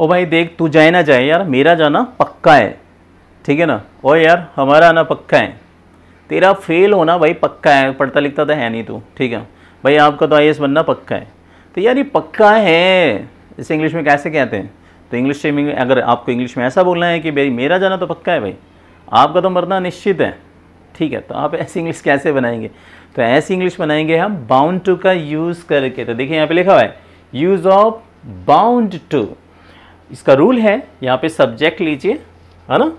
ओ भाई देख तू जाए ना जाए यार मेरा जाना पक्का है ठीक है ना ओ यार हमारा आना पक्का है तेरा फेल होना भाई पक्का है पढ़ता लिखता तो है नहीं तू ठीक है भाई आपका तो आई बनना पक्का है तो यार ये पक्का है इसे इंग्लिश में कैसे कहते हैं तो इंग्लिश में अगर आपको इंग्लिश में ऐसा बोलना है कि भाई मेरा जाना तो पक्का है भाई आपका तो मरना निश्चित है ठीक है तो आप ऐसी इंग्लिश कैसे बनाएंगे तो ऐसी इंग्लिश बनाएंगे हम बाउंड टू का यूज़ करके तो देखिए यहाँ पे लिखा हुआ है यूज़ ऑफ बाउंड टू इसका रूल है यहाँ पे सब्जेक्ट लीजिए है ना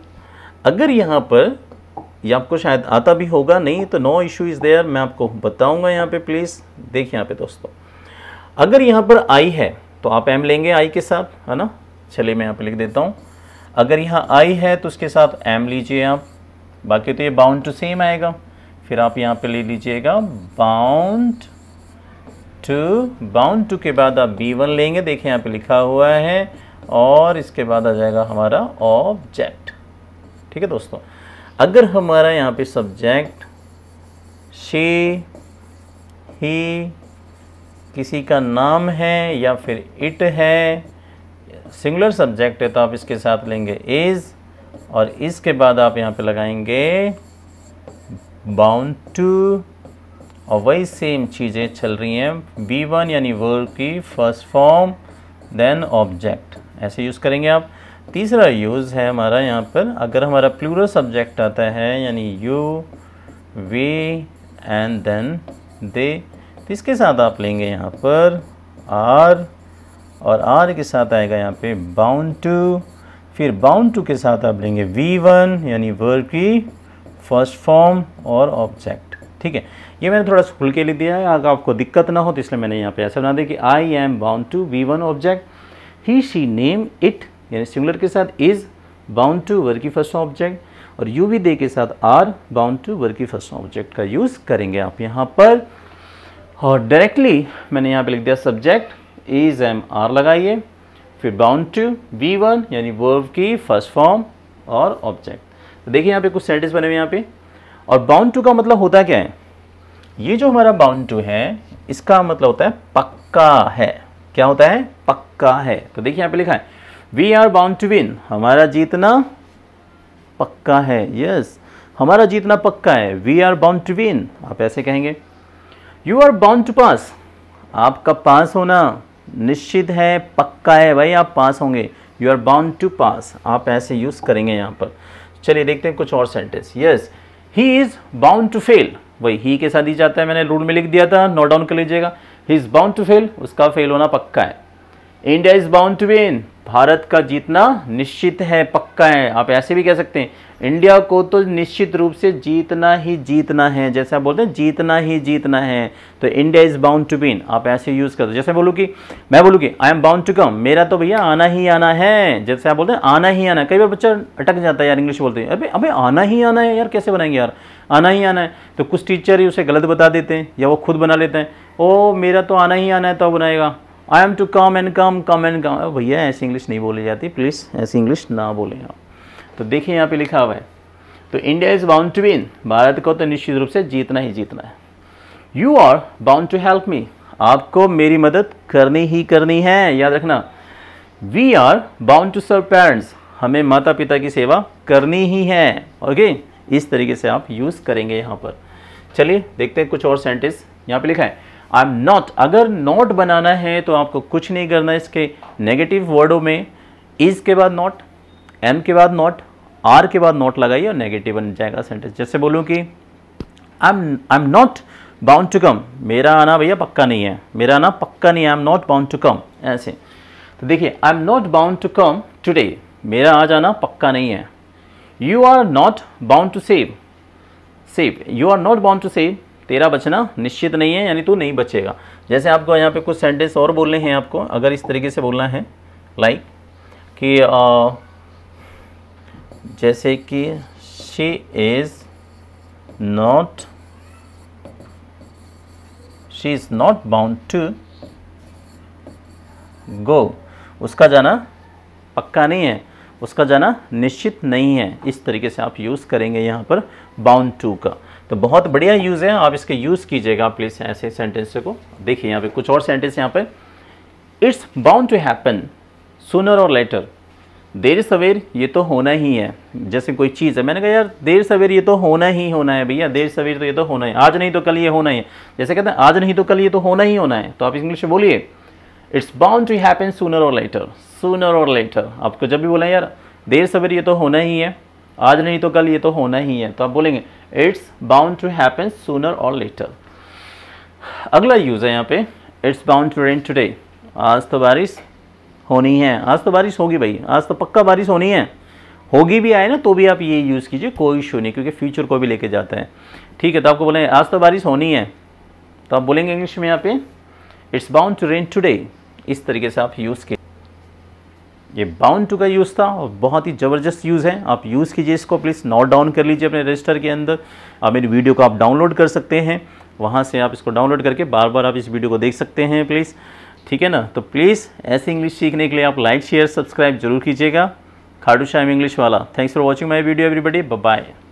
अगर यहाँ पर ये यह आपको शायद आता भी होगा नहीं तो नो इशू इज़ देयर मैं आपको बताऊंगा यहाँ पे प्लीज़ देखिए यहाँ पे दोस्तों अगर यहाँ पर आई है तो आप एम लेंगे आई के साथ है ना चलिए मैं यहाँ पे लिख देता हूँ अगर यहाँ आई है तो उसके साथ एम लीजिए आप बाकी तो ये बाउंड टू सेम आएगा फिर आप यहाँ पे ले लीजिएगा बाउंड टू बाउंड टू के बाद आप बी वन लेंगे देखिए यहाँ पे लिखा हुआ है और इसके बाद आ जाएगा हमारा ऑब्जेक्ट ठीक है दोस्तों अगर हमारा यहाँ पे सब्जेक्ट शी ही किसी का नाम है या फिर इट है सिंगुलर सब्जेक्ट है तो आप इसके साथ लेंगे इज़ और इसके बाद आप यहाँ पे लगाएंगे बाउंड टू और वही सेम चीज़ें चल रही हैं बी वन यानी वर्ब की फर्स्ट फॉर्म देन ऑब्जेक्ट ऐसे यूज़ करेंगे आप तीसरा यूज़ है हमारा यहाँ पर अगर हमारा प्लूरल सब्जेक्ट आता है यानी you we and then they तो इसके साथ आप लेंगे यहाँ पर आर और आर के साथ आएगा यहाँ पे बाउंड टू फिर बाउंड टू के साथ आप लेंगे वी वन यानी वर्ग की फर्स्ट फॉर्म और ऑब्जेक्ट ठीक है ये मैंने थोड़ा खुल के लिए दिया है अगर आपको दिक्कत ना हो तो इसलिए मैंने यहाँ पे ऐसा बना दिया कि I am bound to V one object he she name it यानी सिंगुलर के साथ इज बाउंड टू वर्क की फर्स्ट ऑब्जेक्ट और यू वी दे के साथ आर बाउंड टू वर्क की फर्स्ट ऑब्जेक्ट का यूज़ करेंगे आप यहाँ पर और डायरेक्टली मैंने यहाँ पे लिख दिया सब्जेक्ट इज एम आर लगाइए फिर बाउंड टू वी वन यानी वर्ब की फर्स्ट फॉर्म और ऑब्जेक्ट तो देखिए यहाँ पे कुछ सेंटेंस बने हुए यहाँ पे और बाउंड टू का मतलब होता क्या है ये जो हमारा बाउंड टू है इसका मतलब होता है पक्का है क्या होता है पक्का पक्का है तो देखिए यहाँ पे लिखा है we are bound to win हमारा जीतना पक्का है यस हमारा जीतना पक्का है we are bound to win आप ऐसे कहेंगे you are bound to pass आपका पास होना निश्चित है पक्का है भाई आप पास होंगे you are bound to pass आप ऐसे यूज़ करेंगे यहाँ पर चलिए देखते हैं कुछ और sentence yes he is bound to fail वही ही के साथ ही जाता है मैंने रूल में लिख दिया था नोट डाउन कर लीजिएगा he is bound to fail उसका फेल होना पक्का है India is bound to win Bharat का जीतना निश्चित है पक्का है आप ऐसे भी कह सकते हैं इंडिया को तो निश्चित रूप से जीतना ही जीतना है जैसे आप बोलते हैं जीतना ही जीतना है तो India is bound to win आप ऐसे यूज़ कर दो जैसे बोलूँ कि मैं बोलूँ कि I am bound to come मेरा तो भैया आना ही आना है जैसे आप बोलते हैं आना ही आना कई बार बच्चा अटक जाता है यार इंग्लिश बोलते हैं अरे अभी आना ही आना है यार कैसे बनाएंगे यार आना ही आना है तो कुछ टीचर ही उसे गलत बता देते हैं या वो खुद बना लेते हैं ओ मेरा तो आना ही आना है तो बनाएगा I am to come and come come and come भैया ऐसी इंग्लिश नहीं बोली जाती प्लीज़ ऐसी इंग्लिश ना बोलें आप तो देखिए यहाँ पे लिखा हुआ है तो India is bound to win Bharat को तो निश्चित रूप से जीतना ही जीतना है you are bound to help me आपको मेरी मदद करनी ही करनी है याद रखना we are bound to serve parents हमें माता पिता की सेवा करनी ही है ओके इस तरीके से आप यूज़ करेंगे यहाँ पर चलिए देखते हैं कुछ और सेंटेंस यहाँ पे लिखा है आई एम नॉट अगर नॉट बनाना है तो आपको कुछ नहीं करना है इसके नेगेटिव वर्डों में इज़ के बाद नॉट एम के बाद नॉट आर के बाद नॉट लगाइए और नेगेटिव बन जाएगा सेंटेंस जैसे बोलूँ कि I am I am not bound to come मेरा आना भैया पक्का नहीं है मेरा आना पक्का नहीं है I am not bound to come ऐसे तो देखिए I am not bound to come today मेरा आ जाना पक्का नहीं है you are not bound to save save you are not bound to save तेरा बचना निश्चित नहीं है यानी तू नहीं बचेगा जैसे आपको यहाँ पे कुछ सेंटेंस और बोलने हैं आपको अगर इस तरीके से बोलना है लाइक कि आ, जैसे कि she is not she is not bound to go उसका जाना पक्का नहीं है उसका जाना निश्चित नहीं है इस तरीके से आप यूज़ करेंगे यहाँ पर बाउंड टू का तो बहुत बढ़िया यूज़ है आप इसके यूज़ कीजिएगा प्लीज़ ऐसे सेंटेंस को देखिए यहाँ पे कुछ और सेंटेंस यहाँ पे इट्स बाउंड टू हैपन सुनर और लेटर देर सवेर ये तो होना ही है जैसे कोई चीज़ है मैंने कहा यार देर सवेर ये तो होना ही होना है भैया देर सवेर तो ये तो होना है आज नहीं तो कल ये होना ही है जैसे कहते हैं आज नहीं तो कल ये तो होना ही होना है तो आप इंग्लिश में बोलिए इट्स बाउंड टू हैपन सुनर और लेटर सुनर और लेटर आपको जब भी बोला यार देर सवेर ये तो होना ही है आज नहीं तो कल ये तो होना ही है तो आप बोलेंगे it's bound to happen sooner और लेटर अगला यूज़ है यहाँ पे it's bound to rain today आज तो बारिश होनी है आज तो बारिश होगी भाई आज तो पक्का बारिश होनी है होगी भी आए ना तो भी आप ये यूज़ कीजिए कोई इशू नहीं क्योंकि फ्यूचर को भी लेके जाता है ठीक है तो आपको बोले आज तो बारिश होनी है तो आप बोलेंगे इंग्लिश में यहाँ पे it's bound to rain today इस तरीके से आप यूज़ किए ये बाउंड टू का यूज़ था और बहुत ही ज़बरदस्त यूज़ है आप यूज़ कीजिए इसको प्लीज़ नोट डाउन कर लीजिए अपने रजिस्टर के अंदर अब मेरी वीडियो को आप डाउनलोड कर सकते हैं वहाँ से आप इसको डाउनलोड करके बार बार आप इस वीडियो को देख सकते हैं प्लीज़ ठीक है ना तो प्लीज़ ऐसे इंग्लिश सीखने के लिए आप लाइक शेयर सब्सक्राइब जरूर कीजिएगा खाटू शाइम इंग्लिश वाला thanks for watching my video everybody bye